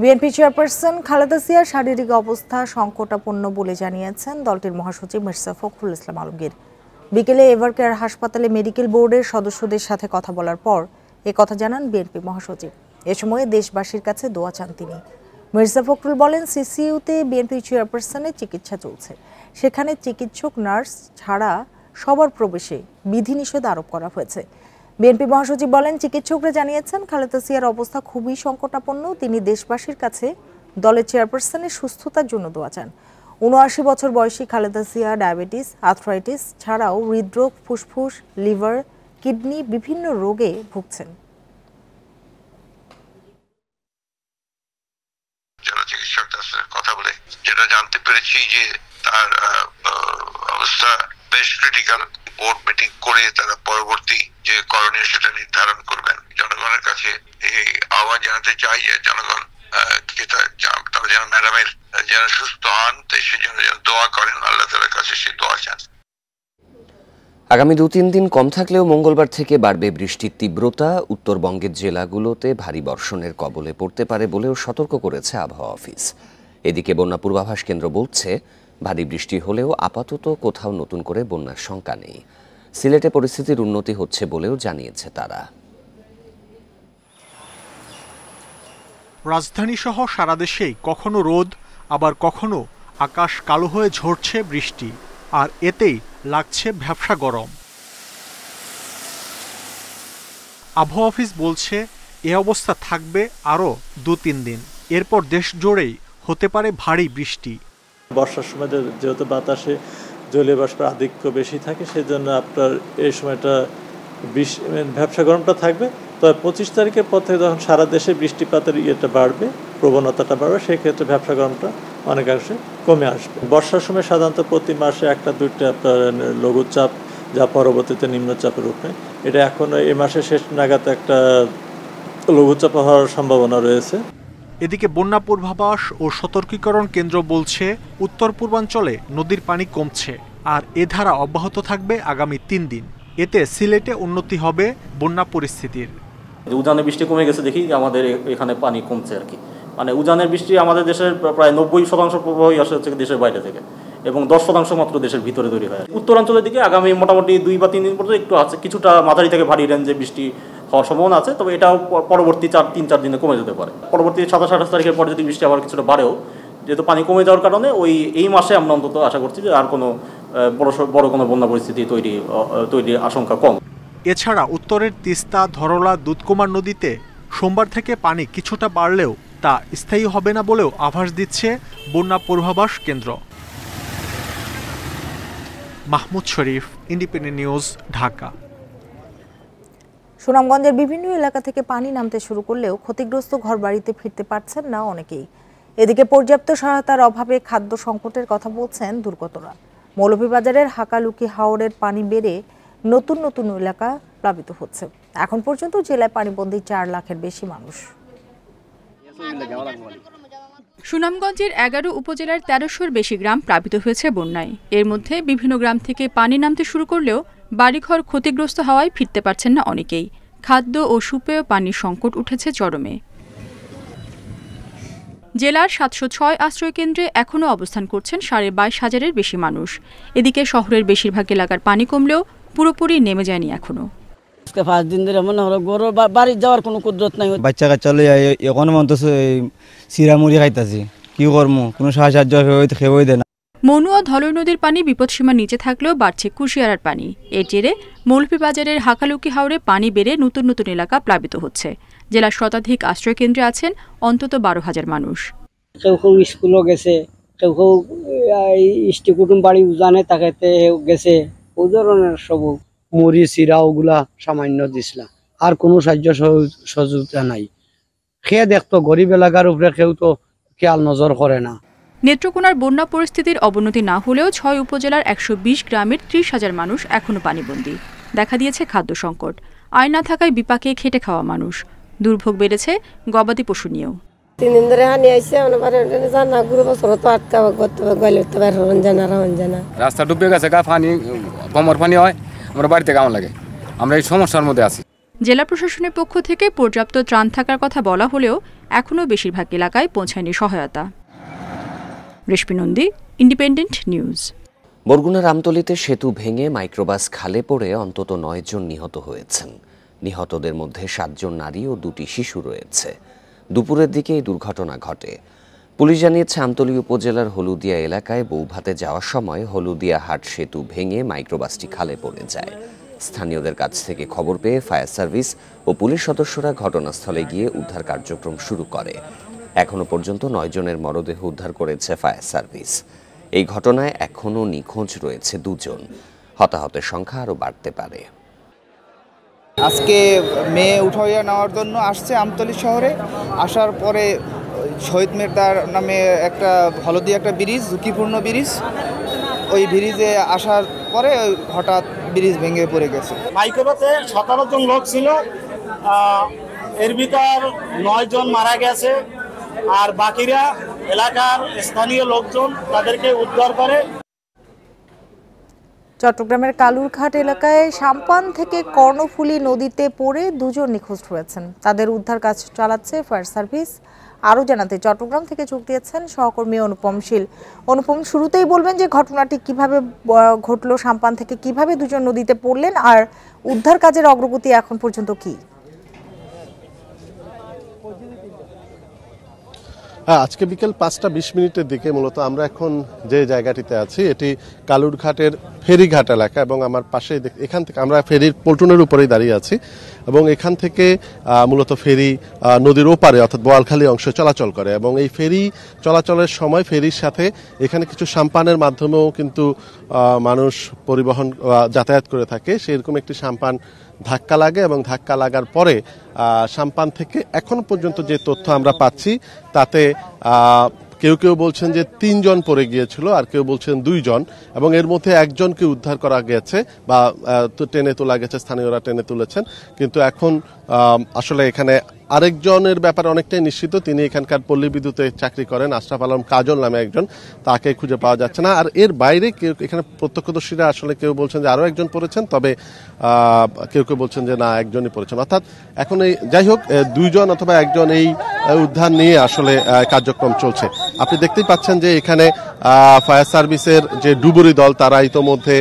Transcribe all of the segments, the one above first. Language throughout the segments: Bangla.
বিএনপি চেয়ারপারসন খালেদা জিয়ার শারীরিক অবস্থা সংকটাপন্ন বলে জানিয়েছেন দলটির মহাসচিব মির্জা ফখরুল ইসলাম আলমগীর বিকেলে এভারকেয়ার হাসপাতালে মেডিকেল বোর্ডের সদস্যদের সাথে কথা বলার পর এ কথা জানান বিএনপি মহাসচিব এ সময় দেশবাসীর কাছে দোয়া চান তিনি মির্জা ফখরুল বলেন সিসিইউতে বিএনপি চেয়ারপারসনের চিকিৎসা চলছে সেখানে চিকিৎসক নার্স ছাড়া সবার প্রবেশে বিধিনিষেধ আরোপ করা হয়েছে বিএনপি মহাসচিব বলেন চিকিৎসকরা জানিয়েছেন খালেদা সিয়ার অবস্থা খুবই সংকটাপন্ন তিনি দেশবাসীর কাছে দলের চেয়ারপারসনের সুস্থতার জন্য দোয়া চান উনআশি বছর বয়সী খালেদা সিয়া ডায়াবেটিস আর্থ্রাইটিস ছাড়াও হৃদরোগ ফুসফুস লিভার কিডনি বিভিন্ন রোগে ভুগছেন তার অবস্থা বেশ ক্রিটিক্যাল বোর্ড মিটিং করে তারা পরবর্তী জনগণের সেটা নির্ধারণ করবেন জনগণের কাছে এই আহ্বান জানাতে চাই যে জনগণ তারা যেন ম্যাডামের যেন সুস্থ হন সেজন্য দোয়া করেন আল্লাহ তালার কাছে সে দোয়া চান আগামী দু তিন দিন কম থাকলেও মঙ্গলবার থেকে বাড়বে বৃষ্টির তীব্রতা উত্তরবঙ্গের জেলাগুলোতে ভারী বর্ষণের কবলে পড়তে পারে বলেও সতর্ক করেছে আবহাওয়া অফিস এদিকে বন্যা পূর্বাভাস কেন্দ্র বলছে ভারী বৃষ্টি হলেও আপাতত কোথাও নতুন করে বন্যার শঙ্কা নেই সিলেটে পরিস্থিতির উন্নতি হচ্ছে বলেও জানিয়েছে তারা সহ সারা দেশেই কখনো রোদ আবার কখনো আকাশ কালো হয়ে ঝরছে বৃষ্টি আর এতেই লাগছে ভ্যাবসা গরম আবহাওয়া অফিস বলছে এ অবস্থা থাকবে আরও দু তিন দিন এরপর দেশ জোড়েই হতে পারে ভারী বৃষ্টি বর্ষার সময় যেহেতু বাতাসে জলীয় বাষ্পের আধিক্য বেশি থাকে সেজন্য আপনার এই সময়টা বিশ মানে ব্যবসা গরমটা থাকবে তবে পঁচিশ তারিখের পর থেকে যখন সারা দেশে বৃষ্টিপাতের ইয়েটা বাড়বে প্রবণতাটা বাড়বে সেক্ষেত্রে ব্যবসা গরমটা অনেকাংশে কমে আসবে বর্ষার সময় সাধারণত প্রতি মাসে একটা দুইটা আপনার লঘুচাপ যা পরবর্তীতে নিম্নচাপের রূপ নেয় এটা এখনও এ মাসের শেষ নাগাদ একটা লঘুচাপ হওয়ার সম্ভাবনা রয়েছে এদিকে বন্যা পূর্বাভাস ও সতর্কীকরণ কেন্দ্র বলছে উত্তর পূর্বাঞ্চলে নদীর পানি কমছে আর এ ধারা অব্যাহত থাকবে আগামী তিন দিন এতে সিলেটে উন্নতি হবে বন্যা পরিস্থিতির উজানে বৃষ্টি কমে গেছে দেখি আমাদের এখানে পানি কমছে আর কি মানে উজানের বৃষ্টি আমাদের দেশের প্রায় নব্বই শতাংশ প্রবাহই আসে হচ্ছে দেশের বাইরে থেকে এবং দশ শতাংশ মাত্র দেশের ভিতরে তৈরি হয় উত্তরাঞ্চলের দিকে আগামী মোটামুটি দুই বা তিন দিন পর্যন্ত একটু আছে কিছুটা মাঝারি থেকে ভারী রেঞ্জে বৃষ্টি হওয়ার সম্ভাবনা আছে তবে এটাও পরবর্তী চার তিন চার দিনে কমে যেতে পারে পরবর্তী সাতাশ আঠাশ তারিখের পর যদি বৃষ্টি আবার কিছুটা বাড়েও যেহেতু পানি কমে যাওয়ার কারণে ওই এই মাসে আমরা অন্তত আশা করছি যে আর কোনো বড় বড় কোনো বন্যা পরিস্থিতি তৈরি তৈরির আশঙ্কা কম এছাড়া উত্তরের তিস্তা ধরলা দুধকুমার নদীতে সোমবার থেকে পানি কিছুটা বাড়লেও তা স্থায়ী হবে না বলেও আভাস দিচ্ছে বন্যা পূর্বাভাস কেন্দ্র মাহমুদ শরীফ ইন্ডিপেন্ডেন্ট নিউজ ঢাকা সুনামগঞ্জের বিভিন্ন এলাকা থেকে পানি নামতে শুরু করলেও ক্ষতিগ্রস্ত ঘরবাড়িতে ফিরতে পারছেন না অনেকেই এদিকে পর্যাপ্ত সহায়তার অভাবে খাদ্য সংকটের কথা বলছেন দুর্গতরা মৌলভীবাজারের হাকালুকি হাওরের পানি বেড়ে নতুন নতুন এলাকা প্লাবিত হচ্ছে এখন পর্যন্ত জেলায় পানিবন্দী চার লাখের বেশি মানুষ সুনামগঞ্জের এগারো উপজেলার তেরোশোর বেশি গ্রাম প্লাবিত হয়েছে বন্যায় এর মধ্যে বিভিন্ন গ্রাম থেকে পানি নামতে শুরু করলেও বাড়িঘর ক্ষতিগ্রস্ত হওয়ায় ফিরতে পারছেন না অনেকেই খাদ্য ও সুপেয় পানির সংকট উঠেছে চরমে জেলার সাতশো ছয় আশ্রয়কেন্দ্রে এখনও অবস্থান করছেন সাড়ে বাইশ হাজারের বেশি মানুষ এদিকে শহরের বেশিরভাগ এলাকার পানি কমলেও পুরোপুরি নেমে যায়নি এখনও পাঁচ দিন ধরে মনে হলো গরু বাড়ি যাওয়ার কোনো কুদরত নাই বাচ্চা কাচ্চা লই এখন মন তো খাইতাছি কি করমু কোনো সাহায্য হয়ে দে না মনুয়া ধলই নদীর পানি বিপদসীমার নিচে থাকলেও বাড়ছে কুশিয়ারার পানি এর জেরে বাজারের হাকালুকি হাওরে পানি বেড়ে নতুন নতুন এলাকা প্লাবিত হচ্ছে জেলার শতাধিক আশ্রয়কেন্দ্রে আছেন অন্তত বারো হাজার মানুষ কেউ কেউ স্কুলও গেছে কেউ কেউ ইষ্টি কুটুম বাড়ি উজানে তাকে গেছে ও ধরনের সব মুড়ি চিরা ওগুলা সামান্য দিছিলাম আর কোনো সাহায্য সহযোগিতা নাই খেয়ে দেখতো গরিব এলাকার উপরে কেউ তো খেয়াল নজর করে না নেত্রকোনার বন্যা পরিস্থিতির অবনতি না হলেও ছয় উপজেলার একশো গ্রামের ত্রিশ হাজার মানুষ এখনও পানিবন্দী দেখা দিয়েছে খাদ্য সংকট আয় না থাকায় বিপাকে খেটে খাওয়া মানুষ দুর্ভোগ বেড়েছে গবাদি পশু নিয়েও ধরে হানি বছর তো আটকা করতে হবে উঠতে পারে রাস্তা ডুবে গেছে গা পানি কমর পানি হয় আমরা বাড়িতে কেমন লাগে আমরা এই সমস্যার মধ্যে আছি জেলা প্রশাসনের পক্ষ থেকে পর্যাপ্ত ত্রাণ থাকার কথা বলা হলেও এখনও বেশিরভাগ এলাকায় পৌঁছায়নি সহায়তা রেশমি নন্দী ইন্ডিপেন্ডেন্ট নিউজ বরগুনার আমতলিতে সেতু ভেঙে মাইক্রোবাস খালে পড়ে অন্তত নয়জন নিহত হয়েছেন নিহতদের মধ্যে সাতজন নারী ও দুটি শিশু রয়েছে দুপুরের দিকে এই দুর্ঘটনা ঘটে পুলিশ জানিয়েছে আমতলী উপজেলার হলুদিয়া এলাকায় বৌভাতে যাওয়ার সময় হলুদিয়া হাট সেতু ভেঙে মাইক্রোবাসটি খালে পড়ে যায় স্থানীয়দের কাছ থেকে খবর পেয়ে ফায়ার সার্ভিস ও পুলিশ সদস্যরা ঘটনাস্থলে গিয়ে উদ্ধার কার্যক্রম শুরু করে এখনও পর্যন্ত নয়জনের মরদেহ উদ্ধার করেছে ফায়ার সার্ভিস এই ঘটনায় এখনও নিখোঁজ রয়েছে দুজন হতাহতের সংখ্যা আরও বাড়তে পারে আজকে মেয়ে উঠাইয়া নেওয়ার জন্য আসছে আমতলি শহরে আসার পরে শহীদ মেরদার নামে একটা হলদি একটা ব্রিজ ঝুঁকিপূর্ণ ব্রিজ ওই ব্রিজে আসার পরে হঠাৎ ব্রিজ ভেঙে পড়ে গেছে মাইক্রোবাসে সতেরো জন লোক ছিল এর ভিতর নয় জন মারা গেছে আর বাকিরা এলাকার স্থানীয় লোকজন তাদেরকে উদ্ধার করে চট্টগ্রামের কালুরঘাট এলাকায় সাম্পান থেকে কর্ণফুলি নদীতে পড়ে দুজন নিখোঁজ হয়েছেন তাদের উদ্ধার কাজ চালাচ্ছে ফায়ার সার্ভিস আরও জানাতে চট্টগ্রাম থেকে যোগ দিয়েছেন সহকর্মী অনুপম শীল অনুপম শুরুতেই বলবেন যে ঘটনাটি কিভাবে ঘটলো সাম্পান থেকে কিভাবে দুজন নদীতে পড়লেন আর উদ্ধার কাজের অগ্রগতি এখন পর্যন্ত কী হ্যাঁ আজকে বিকেল পাঁচটা বিশ মিনিটের দিকে মূলত আমরা এখন যে জায়গাটিতে আছি এটি কালুরঘাটের ফেরিঘাট এলাকা এবং আমার পাশে এখান থেকে আমরা ফেরির পল্টনের উপরেই দাঁড়িয়ে আছি এবং এখান থেকে মূলত ফেরি নদীর ওপারে অর্থাৎ বোয়ালখালী অংশ চলাচল করে এবং এই ফেরি চলাচলের সময় ফেরির সাথে এখানে কিছু সাম্পানের মাধ্যমেও কিন্তু মানুষ পরিবহন যাতায়াত করে থাকে সেরকম একটি সাম্পান ধাক্কা লাগে এবং ধাক্কা লাগার পরে সাম্পান থেকে এখন পর্যন্ত যে তথ্য আমরা পাচ্ছি তাতে কেউ কেউ বলছেন যে তিনজন পড়ে গিয়েছিল আর কেউ বলছেন দুইজন এবং এর মধ্যে একজনকে উদ্ধার করা গেছে বা টেনে তোলা গেছে স্থানীয়রা টেনে তুলেছেন কিন্তু এখন আসলে এখানে আরেকজনের ব্যাপারে অনেকটাই নিশ্চিত তিনি এখানকার পল্লী বিদ্যুতে চাকরি করেন আশরাফ আলম কাজল নামে একজন তাকে খুঁজে পাওয়া যাচ্ছে না আর এর বাইরে কেউ এখানে প্রত্যক্ষদর্শীরা আসলে কেউ বলছেন যে আরও একজন পড়েছেন তবে কেউ কেউ বলছেন যে না একজনই পড়েছেন অর্থাৎ এখন এই যাই হোক দুইজন অথবা একজন এই উদ্ধার নিয়ে আসলে কার্যক্রম চলছে আপনি দেখতেই পাচ্ছেন যে এখানে ফায়ার সার্ভিসের যে ডুবুরি দল তারা ইতোমধ্যে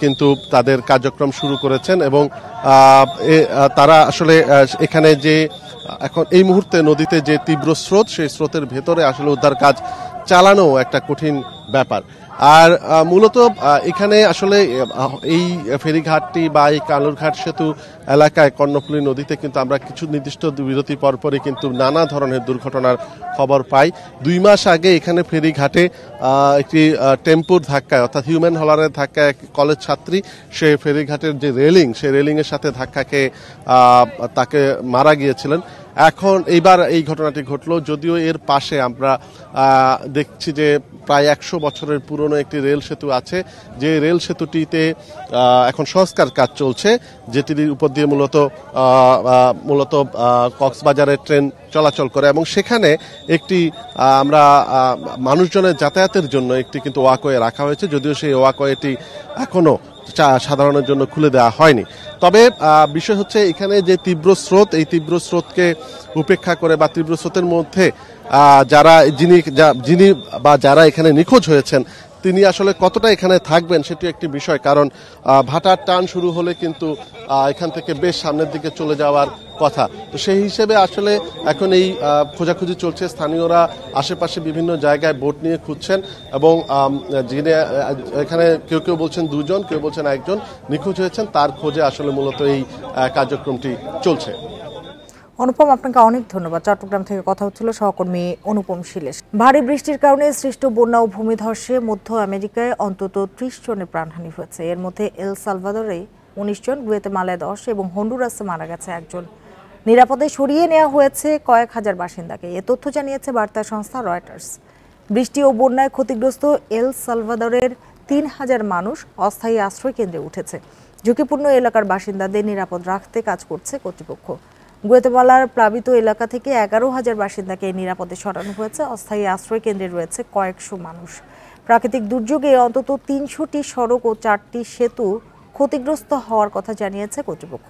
কিন্তু তাদের কার্যক্রম শুরু করেছেন এবং তারা আসলে এখানে যে এখন এই মুহূর্তে নদীতে যে তীব্র স্রোত সেই স্রোতের ভেতরে আসলে উদ্ধার কাজ চালানো একটা কঠিন ব্যাপার আর মূলত এখানে আসলে এই ফেরিঘাটটি বা এই কালুরঘাট সেতু এলাকায় কর্ণফুলী নদীতে কিন্তু আমরা কিছু নির্দিষ্ট বিরতি পরপরই কিন্তু নানা ধরনের দুর্ঘটনার খবর পাই দুই মাস আগে এখানে ফেরিঘাটে একটি টেম্পুর ধাক্কায় অর্থাৎ হিউম্যান হলারের ধাক্কায় এক কলেজ ছাত্রী সে ফেরিঘাটের যে রেলিং সে রেলিংয়ের সাথে ধাক্কা খেয়ে তাকে মারা গিয়েছিলেন এখন এইবার এই ঘটনাটি ঘটলো যদিও এর পাশে আমরা দেখছি যে প্রায় একশো বছরের পুরনো একটি রেল সেতু আছে যে রেল সেতুটিতে এখন সংস্কার কাজ চলছে যেটির উপর দিয়ে মূলত মূলত কক্সবাজারের ট্রেন চলাচল করে এবং সেখানে একটি আমরা মানুষজনের যাতায়াতের জন্য একটি কিন্তু ওয়াকওয়ে রাখা হয়েছে যদিও সেই ওয়াকওয়েটি এখনও চা সাধারণের জন্য খুলে দেওয়া হয়নি তবে বিষয় হচ্ছে এখানে যে তীব্র স্রোত এই তীব্র স্রোতকে উপেক্ষা করে বা তীব্র স্রোতের মধ্যে যারা যিনি যিনি বা যারা এখানে নিখোঁজ হয়েছেন তিনি আসলে কতটা এখানে থাকবেন সেটি একটি বিষয় কারণ ভাটার টান শুরু হলে কিন্তু এখান থেকে বেশ সামনের দিকে চলে যাওয়ার কথা তো সেই হিসেবে আসলে এখন এই খোঁজাখুঁজি চলছে স্থানীয়রা আশেপাশে বিভিন্ন জায়গায় বোট নিয়ে খুঁজছেন এবং যিনি এখানে কেউ কেউ বলছেন দুজন কেউ বলছেন একজন নিখোঁজ হয়েছেন তার খোঁজে আসলে মূলত এই কার্যক্রমটি চলছে অনুপম আপনাকে অনেক ধন্যবাদ চট্টগ্রাম থেকে কথা হচ্ছিল সহকর্মী অনুপম শিলেশ ভারী বৃষ্টির কারণে সৃষ্ট বন্যা ও ভূমিধসে মধ্য আমেরিকায় অন্তত ত্রিশ জনের প্রাণহানি হয়েছে এর মধ্যে এল সালভাদরে উনিশ জন গুয়েতে মালায় দশ এবং হন্ডুরাসে মারা গেছে একজন নিরাপদে সরিয়ে নেওয়া হয়েছে কয়েক হাজার বাসিন্দাকে এ তথ্য জানিয়েছে বার্তা সংস্থা রয়টার্স বৃষ্টি ও বন্যায় ক্ষতিগ্রস্ত এল সালভাদরের তিন হাজার মানুষ অস্থায়ী আশ্রয় কেন্দ্রে উঠেছে ঝুঁকিপূর্ণ এলাকার বাসিন্দাদের নিরাপদ রাখতে কাজ করছে কর্তৃপক্ষ গুয়েতেমালার প্লাবিত এলাকা থেকে এগারো হাজার বাসিন্দাকে নিরাপদে সরানো হয়েছে অস্থায়ী আশ্রয় কেন্দ্রে রয়েছে কয়েকশো মানুষ প্রাকৃতিক দুর্যোগে অন্তত তিনশোটি সড়ক ও চারটি সেতু ক্ষতিগ্রস্ত হওয়ার কথা জানিয়েছে কর্তৃপক্ষ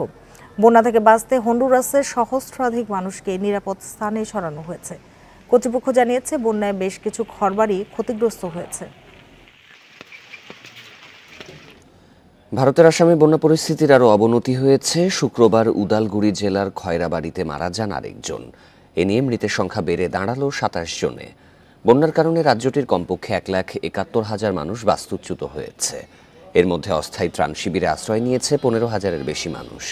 বন্যা থেকে বাঁচতে হন্ডুরাসের সহস্রাধিক মানুষকে নিরাপদ স্থানে সরানো হয়েছে কর্তৃপক্ষ জানিয়েছে বন্যায় বেশ কিছু ঘরবাড়ি ক্ষতিগ্রস্ত হয়েছে ভারতের আসামে বন্যা পরিস্থিতির আরও অবনতি হয়েছে শুক্রবার উদালগুড়ি জেলার খয়রাবাড়িতে মারা যান আরেকজন এ নিয়ে মৃতের সংখ্যা বেড়ে দাঁড়ালো সাতাশ জনে বন্যার কারণে রাজ্যটির কমপক্ষে এক লাখ একাত্তর হাজার মানুষ বাস্তুচ্যুত হয়েছে এর মধ্যে অস্থায়ী ত্রাণ শিবিরে আশ্রয় নিয়েছে পনেরো হাজারের বেশি মানুষ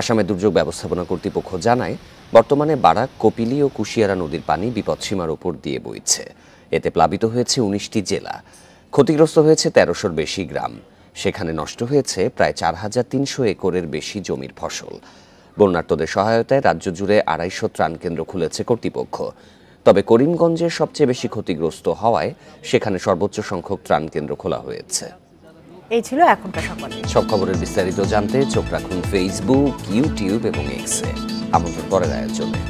আসামে দুর্যোগ ব্যবস্থাপনা কর্তৃপক্ষ জানায় বর্তমানে বারাক কপিলি ও কুশিয়ারা নদীর পানি বিপদসীমার ওপর দিয়ে বইছে এতে প্লাবিত হয়েছে উনিশটি জেলা ক্ষতিগ্রস্ত হয়েছে তেরোশোর বেশি গ্রাম সেখানে নষ্ট হয়েছে প্রায় চার হাজার তিনশো একরের বেশি জমির ফসল বন্যার্তদের সহায়তায় রাজ্য জুড়ে আড়াইশো ত্রাণ কেন্দ্র খুলেছে কর্তৃপক্ষ তবে করিমগঞ্জে সবচেয়ে বেশি ক্ষতিগ্রস্ত হওয়ায় সেখানে সর্বোচ্চ সংখ্যক ত্রাণ কেন্দ্র খোলা হয়েছে এই ছিল এখনকার সংবাদ সব খবরের বিস্তারিত জানতে চোখ রাখুন ফেসবুক ইউটিউব এবং এক্সে আমন্ত্রণ পরের আয়োজনে